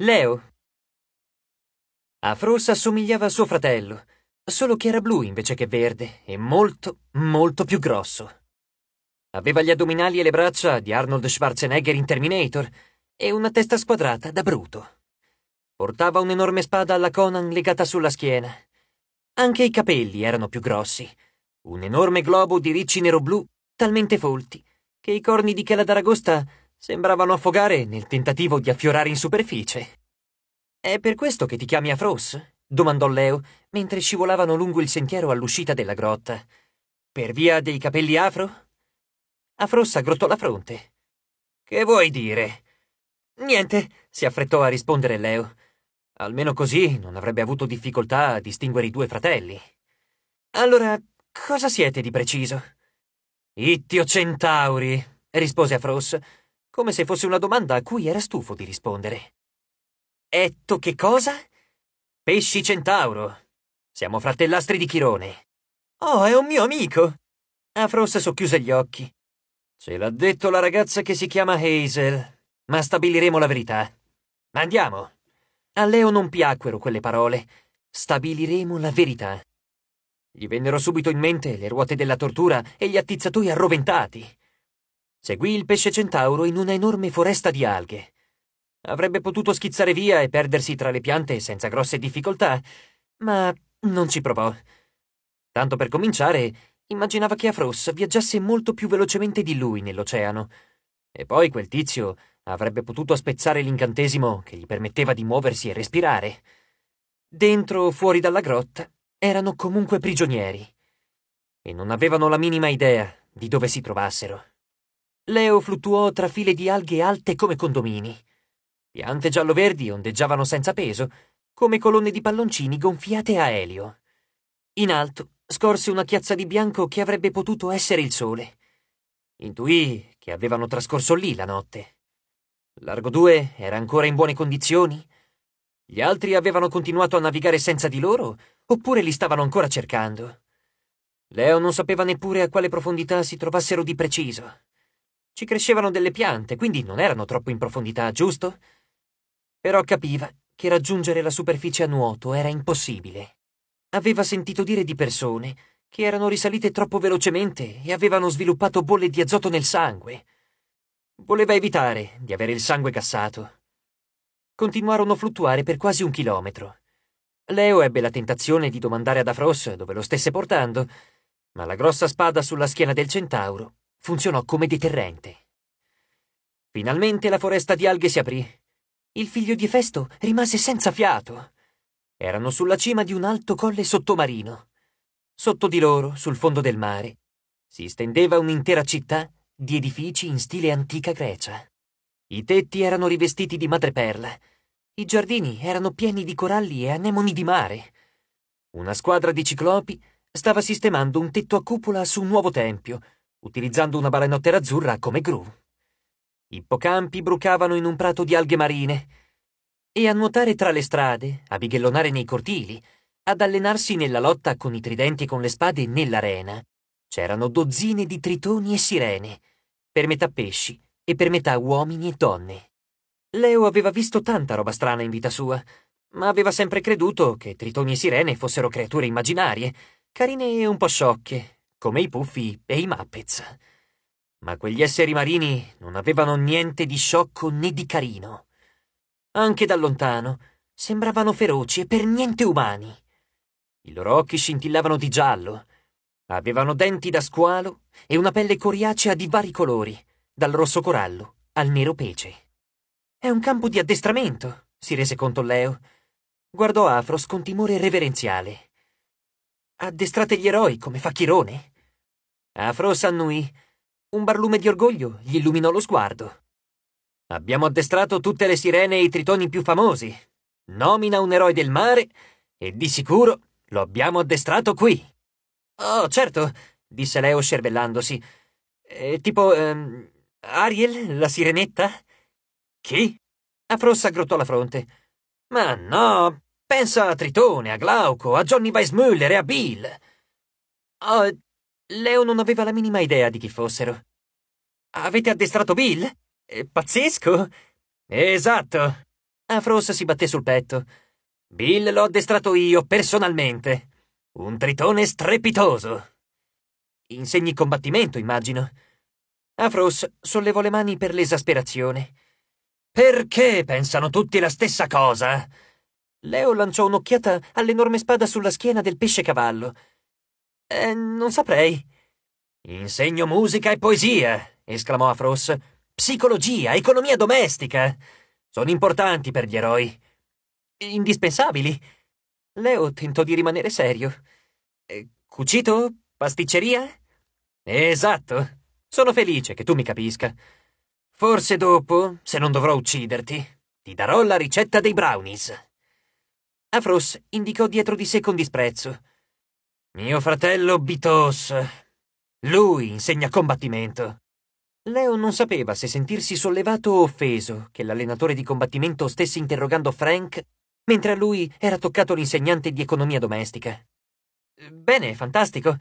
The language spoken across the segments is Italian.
Leo. Afros assomigliava a suo fratello, solo che era blu invece che verde e molto, molto più grosso. Aveva gli addominali e le braccia di Arnold Schwarzenegger in Terminator e una testa squadrata da bruto. Portava un'enorme spada alla Conan legata sulla schiena. Anche i capelli erano più grossi, un enorme globo di ricci nero-blu talmente folti che i corni di chela d'aragosta Sembravano affogare nel tentativo di affiorare in superficie. È per questo che ti chiami Afros? domandò Leo mentre scivolavano lungo il sentiero all'uscita della grotta. Per via dei capelli afro? Afros aggrottò la fronte. Che vuoi dire? Niente, si affrettò a rispondere Leo. Almeno così non avrebbe avuto difficoltà a distinguere i due fratelli. Allora, cosa siete di preciso? Ittio Centauri, rispose Afros, come se fosse una domanda a cui era stufo di rispondere. Etto che cosa? Pesci Centauro. Siamo fratellastri di Chirone. Oh, è un mio amico. Afros socchiuse gli occhi. Ce l'ha detto la ragazza che si chiama Hazel, ma stabiliremo la verità. Ma andiamo. A Leo non piacquero quelle parole. Stabiliremo la verità. Gli vennero subito in mente le ruote della tortura e gli attizzatoi arroventati. Seguì il pesce centauro in una enorme foresta di alghe. Avrebbe potuto schizzare via e perdersi tra le piante senza grosse difficoltà, ma non ci provò. Tanto per cominciare, immaginava che Afros viaggiasse molto più velocemente di lui nell'oceano. E poi quel tizio avrebbe potuto spezzare l'incantesimo che gli permetteva di muoversi e respirare. Dentro o fuori dalla grotta erano comunque prigionieri. E non avevano la minima idea di dove si trovassero. Leo fluttuò tra file di alghe alte come condomini. Piante giallo-verdi ondeggiavano senza peso, come colonne di palloncini gonfiate a elio. In alto scorse una chiazza di bianco che avrebbe potuto essere il sole. Intuì che avevano trascorso lì la notte. Largo 2 era ancora in buone condizioni? Gli altri avevano continuato a navigare senza di loro, oppure li stavano ancora cercando? Leo non sapeva neppure a quale profondità si trovassero di preciso. Ci crescevano delle piante, quindi non erano troppo in profondità, giusto? Però capiva che raggiungere la superficie a nuoto era impossibile. Aveva sentito dire di persone che erano risalite troppo velocemente e avevano sviluppato bolle di azoto nel sangue. Voleva evitare di avere il sangue gassato. Continuarono a fluttuare per quasi un chilometro. Leo ebbe la tentazione di domandare ad Afros dove lo stesse portando, ma la grossa spada sulla schiena del centauro funzionò come deterrente. Finalmente la foresta di alghe si aprì. Il figlio di Efesto rimase senza fiato. Erano sulla cima di un alto colle sottomarino. Sotto di loro, sul fondo del mare, si stendeva un'intera città di edifici in stile antica Grecia. I tetti erano rivestiti di madreperla. I giardini erano pieni di coralli e anemoni di mare. Una squadra di ciclopi stava sistemando un tetto a cupola su un nuovo tempio, utilizzando una balenottera azzurra come gru. Ippocampi brucavano in un prato di alghe marine. E a nuotare tra le strade, a bighellonare nei cortili, ad allenarsi nella lotta con i tridenti e con le spade nell'arena, c'erano dozzine di tritoni e sirene, per metà pesci e per metà uomini e donne. Leo aveva visto tanta roba strana in vita sua, ma aveva sempre creduto che tritoni e sirene fossero creature immaginarie, carine e un po' sciocche, come i Puffi e i Muppets. Ma quegli esseri marini non avevano niente di sciocco né di carino. Anche da lontano sembravano feroci e per niente umani. I loro occhi scintillavano di giallo, avevano denti da squalo e una pelle coriacea di vari colori, dal rosso corallo al nero pece. È un campo di addestramento, si rese conto Leo. Guardò Afros con timore reverenziale. Addestrate gli eroi come fa Chirone. Afro Sannui. Un barlume di orgoglio gli illuminò lo sguardo. Abbiamo addestrato tutte le sirene e i tritoni più famosi. Nomina un eroe del mare e di sicuro lo abbiamo addestrato qui. Oh, certo, disse Leo scervellandosi. Eh, tipo, ehm, Ariel, la sirenetta? Chi? Afros aggrottò la fronte. Ma no, pensa a Tritone, a Glauco, a Johnny Weissmuller e a Bill. Oh, Leo non aveva la minima idea di chi fossero. Avete addestrato Bill? È eh, pazzesco! Esatto! Afros si batté sul petto. Bill l'ho addestrato io, personalmente. Un tritone strepitoso. Insegni combattimento, immagino. Afros sollevò le mani per l'esasperazione. Perché pensano tutti la stessa cosa? Leo lanciò un'occhiata all'enorme spada sulla schiena del pesce cavallo. Eh, non saprei. Insegno musica e poesia, esclamò Afros. Psicologia, economia domestica. Sono importanti per gli eroi. Indispensabili. Leo tentò di rimanere serio. Eh, cucito? Pasticceria? Esatto. Sono felice che tu mi capisca. Forse dopo, se non dovrò ucciderti, ti darò la ricetta dei brownies. Afros indicò dietro di sé con disprezzo. Mio fratello Bitos. Lui insegna combattimento. Leo non sapeva se sentirsi sollevato o offeso che l'allenatore di combattimento stesse interrogando Frank, mentre a lui era toccato l'insegnante di economia domestica. Bene, fantastico.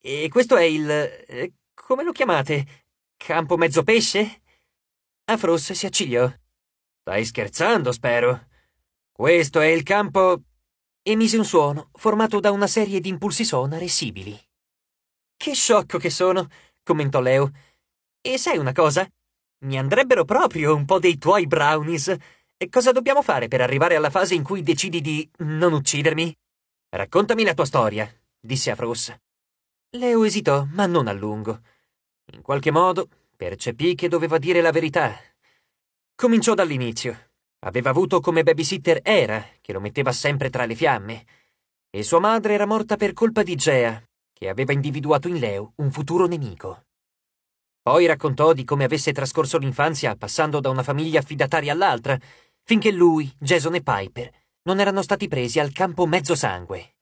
E questo è il... Eh, come lo chiamate? Campo mezzo pesce? Afros si accigliò. Stai scherzando, spero. Questo è il campo emise un suono formato da una serie di impulsi sonari sibili. Che sciocco che sono, commentò Leo. E sai una cosa? Mi andrebbero proprio un po' dei tuoi brownies. E cosa dobbiamo fare per arrivare alla fase in cui decidi di non uccidermi? Raccontami la tua storia, disse a Fross. Leo esitò, ma non a lungo. In qualche modo percepì che doveva dire la verità. Cominciò dall'inizio. Aveva avuto come babysitter Era, che lo metteva sempre tra le fiamme, e sua madre era morta per colpa di Gea, che aveva individuato in Leo un futuro nemico. Poi raccontò di come avesse trascorso l'infanzia passando da una famiglia affidataria all'altra, finché lui, Jason e Piper non erano stati presi al campo mezzosangue.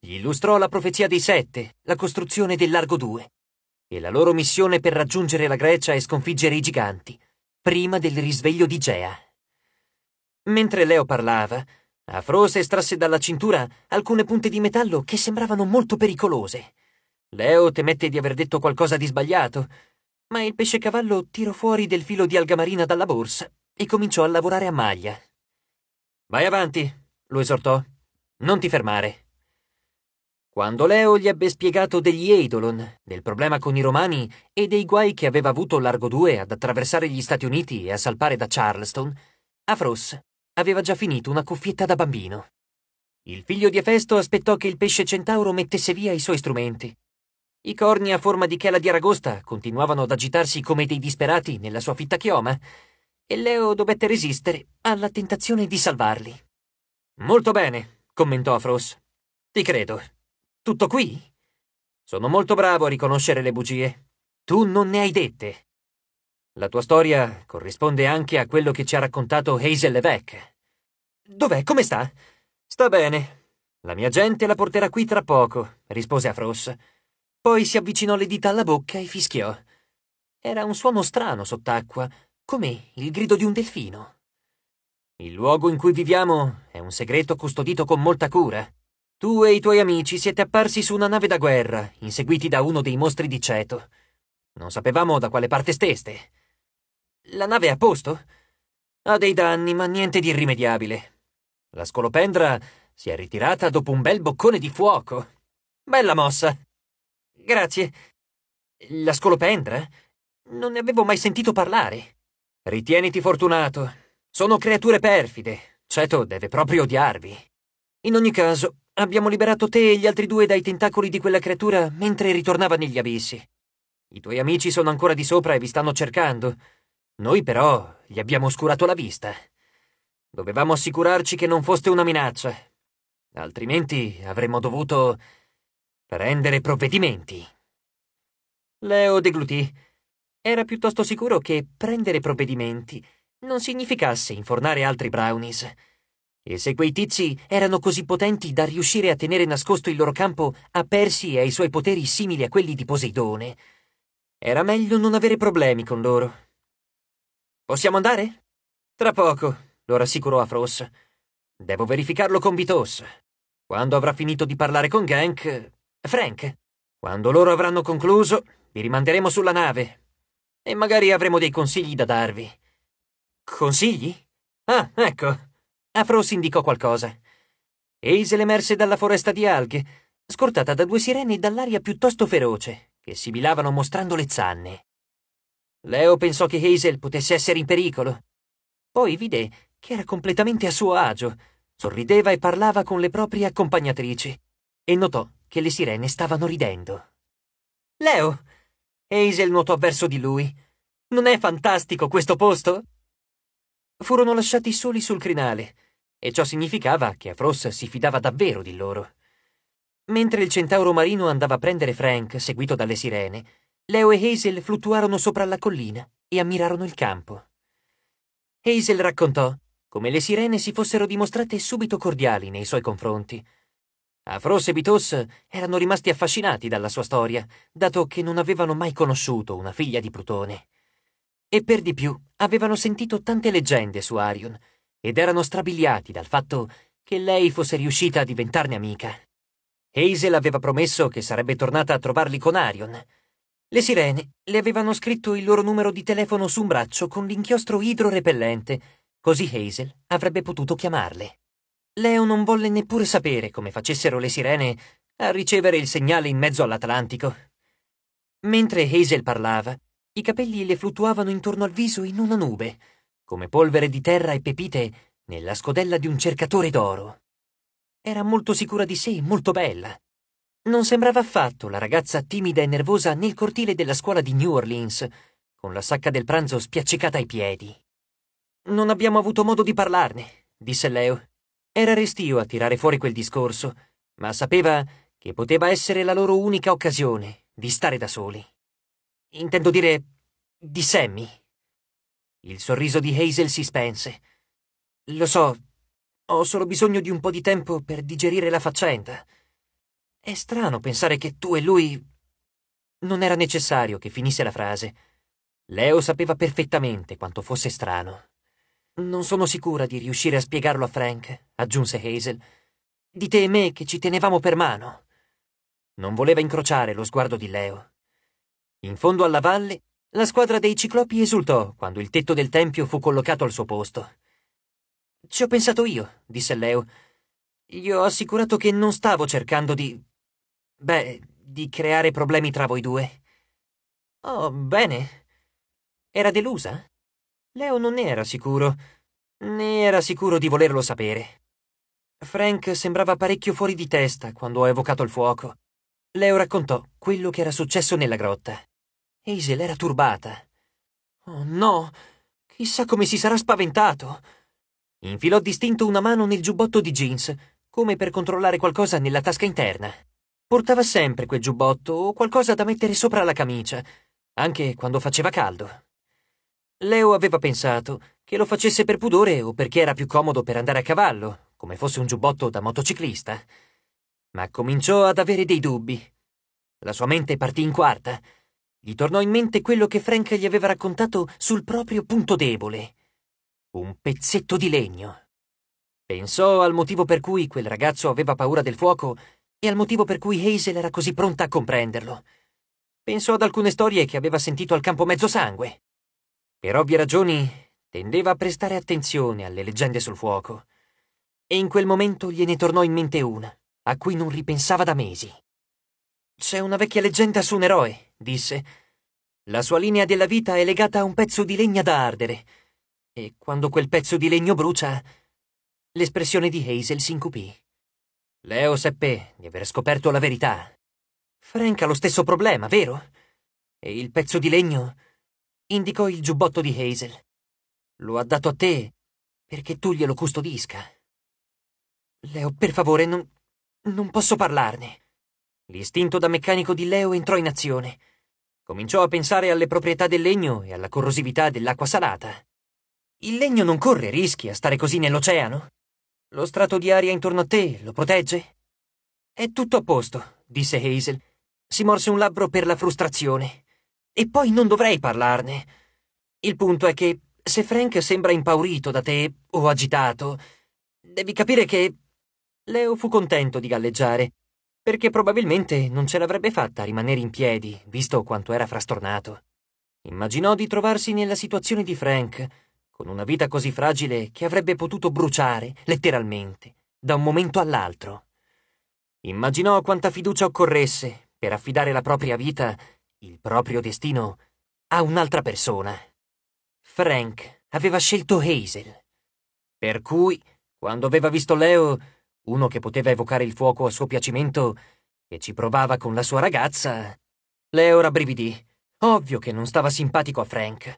Gli illustrò la profezia dei sette, la costruzione del Largo 2 e la loro missione per raggiungere la Grecia e sconfiggere i giganti, prima del risveglio di Gea. Mentre Leo parlava, Afros estrasse dalla cintura alcune punte di metallo che sembravano molto pericolose. Leo temette di aver detto qualcosa di sbagliato, ma il pescecavallo tirò fuori del filo di algamarina dalla borsa e cominciò a lavorare a maglia. Vai avanti, lo esortò. Non ti fermare. Quando Leo gli ebbe spiegato degli Eidolon, del problema con i Romani e dei guai che aveva avuto Largo 2 ad attraversare gli Stati Uniti e a salpare da Charleston, Afros aveva già finito una cuffietta da bambino. Il figlio di Efesto aspettò che il pesce centauro mettesse via i suoi strumenti. I corni a forma di chela di aragosta continuavano ad agitarsi come dei disperati nella sua fitta chioma, e Leo dovette resistere alla tentazione di salvarli. Molto bene, commentò Frost. Ti credo. Tutto qui? Sono molto bravo a riconoscere le bugie. Tu non ne hai dette. La tua storia corrisponde anche a quello che ci ha raccontato Hazel Levesque. Dov'è? Come sta? Sta bene. La mia gente la porterà qui tra poco, rispose Afros. Poi si avvicinò le dita alla bocca e fischiò. Era un suono strano sott'acqua, come il grido di un delfino. Il luogo in cui viviamo è un segreto custodito con molta cura. Tu e i tuoi amici siete apparsi su una nave da guerra, inseguiti da uno dei mostri di Ceto. Non sapevamo da quale parte steste. La nave è a posto? Ha dei danni, ma niente di irrimediabile. La scolopendra si è ritirata dopo un bel boccone di fuoco. Bella mossa. Grazie. La scolopendra? Non ne avevo mai sentito parlare. Ritieniti fortunato. Sono creature perfide. Ceto deve proprio odiarvi. In ogni caso, abbiamo liberato te e gli altri due dai tentacoli di quella creatura mentre ritornava negli abissi. I tuoi amici sono ancora di sopra e vi stanno cercando. Noi però gli abbiamo oscurato la vista. Dovevamo assicurarci che non foste una minaccia, altrimenti avremmo dovuto prendere provvedimenti. Leo deglutì. Era piuttosto sicuro che prendere provvedimenti non significasse infornare altri brownies. E se quei tizi erano così potenti da riuscire a tenere nascosto il loro campo a Persi e ai suoi poteri simili a quelli di Poseidone, era meglio non avere problemi con loro. Possiamo andare? Tra poco, lo rassicurò Afros. Devo verificarlo con Vitos. Quando avrà finito di parlare con Gank... Frank, quando loro avranno concluso, vi rimanderemo sulla nave. E magari avremo dei consigli da darvi. Consigli? Ah, ecco. Afros indicò qualcosa. Hazel emerse dalla foresta di alghe, scortata da due sirene dall'aria piuttosto feroce, che sibilavano mostrando le zanne. Leo pensò che Hazel potesse essere in pericolo. Poi vide che era completamente a suo agio, sorrideva e parlava con le proprie accompagnatrici, e notò che le sirene stavano ridendo. Leo! Hazel nuotò verso di lui. Non è fantastico questo posto? Furono lasciati soli sul crinale, e ciò significava che Afros si fidava davvero di loro. Mentre il centauro marino andava a prendere Frank, seguito dalle sirene, Leo e Hazel fluttuarono sopra la collina e ammirarono il campo. Hazel raccontò come le sirene si fossero dimostrate subito cordiali nei suoi confronti. Afros e Bitos erano rimasti affascinati dalla sua storia, dato che non avevano mai conosciuto una figlia di Plutone. E per di più avevano sentito tante leggende su Arion ed erano strabiliati dal fatto che lei fosse riuscita a diventarne amica. Hazel aveva promesso che sarebbe tornata a trovarli con Arion, le sirene le avevano scritto il loro numero di telefono su un braccio con l'inchiostro idrorepellente, così Hazel avrebbe potuto chiamarle. Leo non volle neppure sapere come facessero le sirene a ricevere il segnale in mezzo all'Atlantico. Mentre Hazel parlava, i capelli le fluttuavano intorno al viso in una nube, come polvere di terra e pepite nella scodella di un cercatore d'oro. Era molto sicura di sé e molto bella. Non sembrava affatto la ragazza timida e nervosa nel cortile della scuola di New Orleans, con la sacca del pranzo spiaccicata ai piedi. Non abbiamo avuto modo di parlarne, disse Leo. Era restio a tirare fuori quel discorso, ma sapeva che poteva essere la loro unica occasione di stare da soli. Intendo dire di Sammy. Il sorriso di Hazel si spense. Lo so, ho solo bisogno di un po' di tempo per digerire la faccenda. È strano pensare che tu e lui... Non era necessario che finisse la frase. Leo sapeva perfettamente quanto fosse strano. Non sono sicura di riuscire a spiegarlo a Frank, aggiunse Hazel. Di te e me che ci tenevamo per mano. Non voleva incrociare lo sguardo di Leo. In fondo alla valle, la squadra dei ciclopi esultò quando il tetto del tempio fu collocato al suo posto. Ci ho pensato io, disse Leo. Gli ho assicurato che non stavo cercando di... Beh, di creare problemi tra voi due. Oh, bene. Era delusa? Leo non ne era sicuro, Ne era sicuro di volerlo sapere. Frank sembrava parecchio fuori di testa quando ho evocato il fuoco. Leo raccontò quello che era successo nella grotta. Hazel era turbata. Oh no! Chissà come si sarà spaventato! Infilò distinto una mano nel giubbotto di jeans, come per controllare qualcosa nella tasca interna. Portava sempre quel giubbotto o qualcosa da mettere sopra la camicia, anche quando faceva caldo. Leo aveva pensato che lo facesse per pudore o perché era più comodo per andare a cavallo, come fosse un giubbotto da motociclista. Ma cominciò ad avere dei dubbi. La sua mente partì in quarta. Gli tornò in mente quello che Frank gli aveva raccontato sul proprio punto debole. Un pezzetto di legno. Pensò al motivo per cui quel ragazzo aveva paura del fuoco e al motivo per cui Hazel era così pronta a comprenderlo. Pensò ad alcune storie che aveva sentito al campo mezzosangue. Per ovvie ragioni tendeva a prestare attenzione alle leggende sul fuoco. E in quel momento gliene tornò in mente una, a cui non ripensava da mesi. C'è una vecchia leggenda su un eroe, disse. La sua linea della vita è legata a un pezzo di legna da ardere. E quando quel pezzo di legno brucia... L'espressione di Hazel si incupì. Leo seppe di aver scoperto la verità. Frank ha lo stesso problema, vero? E il pezzo di legno indicò il giubbotto di Hazel. Lo ha dato a te perché tu glielo custodisca. Leo, per favore, non, non posso parlarne. L'istinto da meccanico di Leo entrò in azione. Cominciò a pensare alle proprietà del legno e alla corrosività dell'acqua salata. Il legno non corre rischi a stare così nell'oceano. Lo strato di aria intorno a te lo protegge? È tutto a posto, disse Hazel. Si morse un labbro per la frustrazione. E poi non dovrei parlarne. Il punto è che se Frank sembra impaurito da te o agitato, devi capire che... Leo fu contento di galleggiare, perché probabilmente non ce l'avrebbe fatta a rimanere in piedi, visto quanto era frastornato. Immaginò di trovarsi nella situazione di Frank, con una vita così fragile che avrebbe potuto bruciare, letteralmente, da un momento all'altro. Immaginò quanta fiducia occorresse per affidare la propria vita, il proprio destino, a un'altra persona. Frank aveva scelto Hazel. Per cui, quando aveva visto Leo, uno che poteva evocare il fuoco a suo piacimento, e ci provava con la sua ragazza, Leo rabbrividì. Ovvio che non stava simpatico a Frank.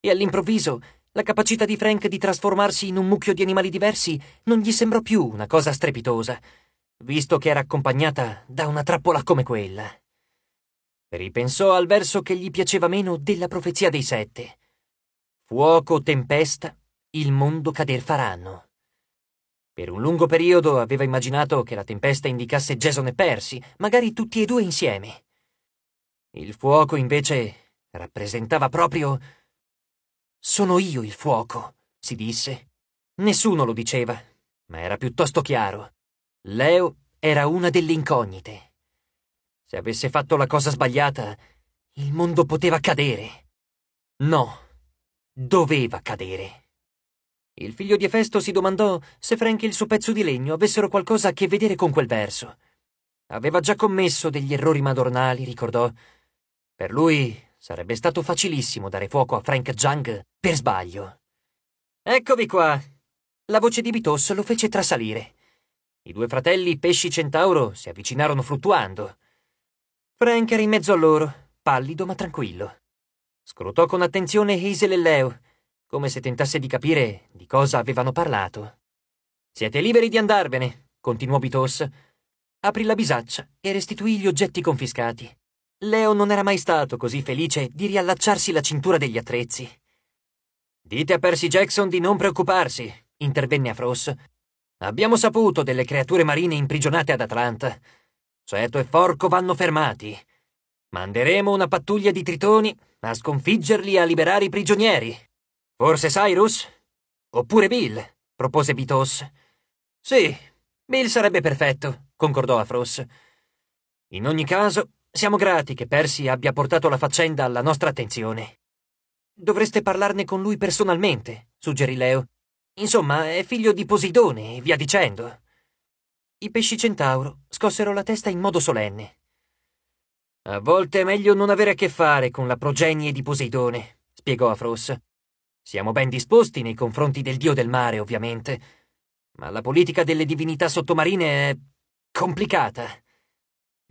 E all'improvviso la capacità di Frank di trasformarsi in un mucchio di animali diversi non gli sembrò più una cosa strepitosa, visto che era accompagnata da una trappola come quella. Ripensò al verso che gli piaceva meno della profezia dei sette. Fuoco, tempesta, il mondo cader faranno. Per un lungo periodo aveva immaginato che la tempesta indicasse Jason e Percy, magari tutti e due insieme. Il fuoco, invece, rappresentava proprio sono io il fuoco, si disse. Nessuno lo diceva, ma era piuttosto chiaro. Leo era una delle incognite. Se avesse fatto la cosa sbagliata, il mondo poteva cadere. No, doveva cadere. Il figlio di Efesto si domandò se Frank e il suo pezzo di legno avessero qualcosa a che vedere con quel verso. Aveva già commesso degli errori madornali, ricordò. Per lui Sarebbe stato facilissimo dare fuoco a Frank Zhang per sbaglio. Eccovi qua! La voce di Bitos lo fece trasalire. I due fratelli Pesci Centauro si avvicinarono fluttuando. Frank era in mezzo a loro, pallido ma tranquillo. Scrutò con attenzione Hazel e Leo, come se tentasse di capire di cosa avevano parlato. Siete liberi di andarvene, continuò Bitos. Aprì la bisaccia e restituì gli oggetti confiscati. Leo non era mai stato così felice di riallacciarsi la cintura degli attrezzi. Dite a Percy Jackson di non preoccuparsi, intervenne Afros. Abbiamo saputo delle creature marine imprigionate ad Atlanta. Ceto e Forco vanno fermati. Manderemo una pattuglia di tritoni a sconfiggerli e a liberare i prigionieri. Forse Cyrus? Oppure Bill? propose Bitos. Sì, Bill sarebbe perfetto, concordò Afros. In ogni caso, siamo grati che Percy abbia portato la faccenda alla nostra attenzione. Dovreste parlarne con lui personalmente, suggerì Leo. Insomma, è figlio di Posidone e via dicendo. I pesci centauro scossero la testa in modo solenne. A volte è meglio non avere a che fare con la progenie di Poseidone, spiegò Afros. Siamo ben disposti nei confronti del dio del mare, ovviamente, ma la politica delle divinità sottomarine è complicata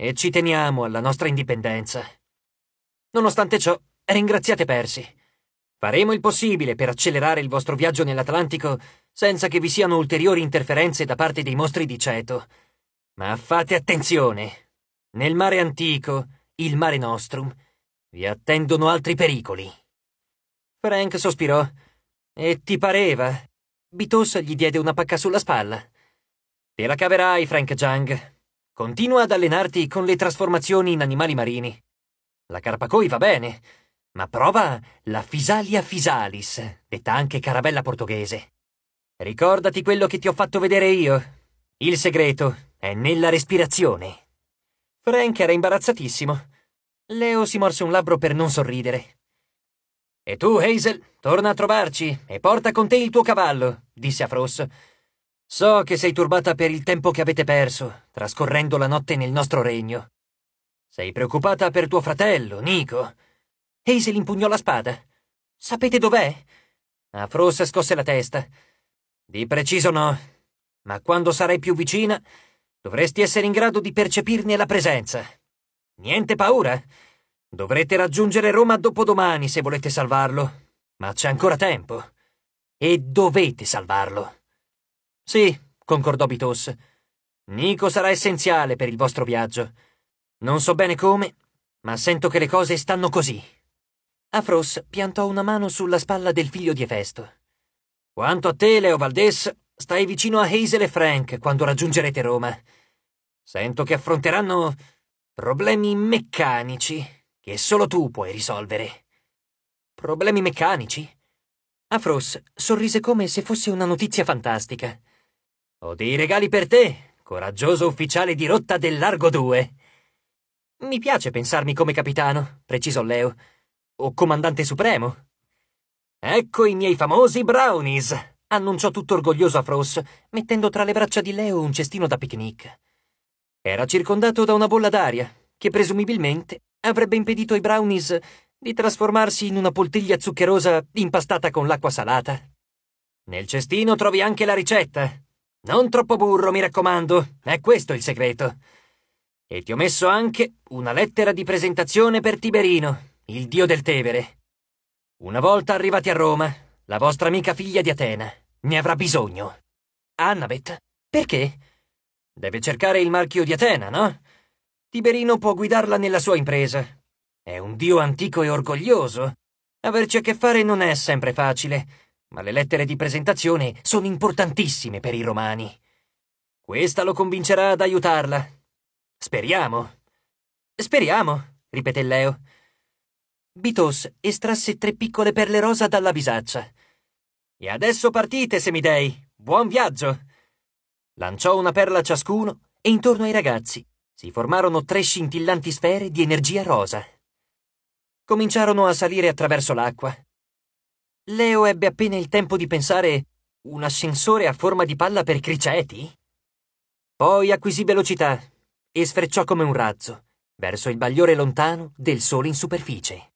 e ci teniamo alla nostra indipendenza. Nonostante ciò, ringraziate Percy. Faremo il possibile per accelerare il vostro viaggio nell'Atlantico senza che vi siano ulteriori interferenze da parte dei mostri di Ceto. Ma fate attenzione! Nel mare antico, il mare nostrum, vi attendono altri pericoli. Frank sospirò. E ti pareva? Bitossa gli diede una pacca sulla spalla. Te la caverai, Frank Jung. Continua ad allenarti con le trasformazioni in animali marini. La carpacoi va bene, ma prova la Fisalia fisalis, detta anche carabella portoghese. Ricordati quello che ti ho fatto vedere io. Il segreto è nella respirazione. Frank era imbarazzatissimo. Leo si morse un labbro per non sorridere. E tu, Hazel, torna a trovarci e porta con te il tuo cavallo, disse a Frost. So che sei turbata per il tempo che avete perso, trascorrendo la notte nel nostro regno. Sei preoccupata per tuo fratello, Nico. Hazel impugnò la spada. Sapete dov'è? Afros scosse la testa. Di preciso no, ma quando sarai più vicina dovresti essere in grado di percepirne la presenza. Niente paura. Dovrete raggiungere Roma dopodomani se volete salvarlo, ma c'è ancora tempo. E dovete salvarlo. Sì, concordò Bitos. Nico sarà essenziale per il vostro viaggio. Non so bene come, ma sento che le cose stanno così. Afros piantò una mano sulla spalla del figlio di Efesto. Quanto a te, Leo Valdes, stai vicino a Hazel e Frank quando raggiungerete Roma. Sento che affronteranno problemi meccanici che solo tu puoi risolvere. Problemi meccanici? Afros sorrise come se fosse una notizia fantastica. Ho dei regali per te, coraggioso ufficiale di rotta del Largo 2. Mi piace pensarmi come capitano, precisò Leo, o comandante supremo. Ecco i miei famosi brownies, annunciò tutto orgoglioso a Frost, mettendo tra le braccia di Leo un cestino da picnic. Era circondato da una bolla d'aria, che presumibilmente avrebbe impedito ai brownies di trasformarsi in una poltiglia zuccherosa impastata con l'acqua salata. Nel cestino trovi anche la ricetta, non troppo burro, mi raccomando, è questo il segreto. E ti ho messo anche una lettera di presentazione per Tiberino, il dio del Tevere. Una volta arrivati a Roma, la vostra amica figlia di Atena ne avrà bisogno. Annabeth, perché? Deve cercare il marchio di Atena, no? Tiberino può guidarla nella sua impresa. È un dio antico e orgoglioso. Averci a che fare non è sempre facile ma le lettere di presentazione sono importantissime per i romani. Questa lo convincerà ad aiutarla. Speriamo. Speriamo, ripeté Leo. Bitos estrasse tre piccole perle rosa dalla bisaccia. E adesso partite, semidei! Buon viaggio! Lanciò una perla a ciascuno e intorno ai ragazzi si formarono tre scintillanti sfere di energia rosa. Cominciarono a salire attraverso l'acqua, Leo ebbe appena il tempo di pensare un ascensore a forma di palla per criceti? Poi acquisì velocità e sfrecciò come un razzo verso il bagliore lontano del sole in superficie.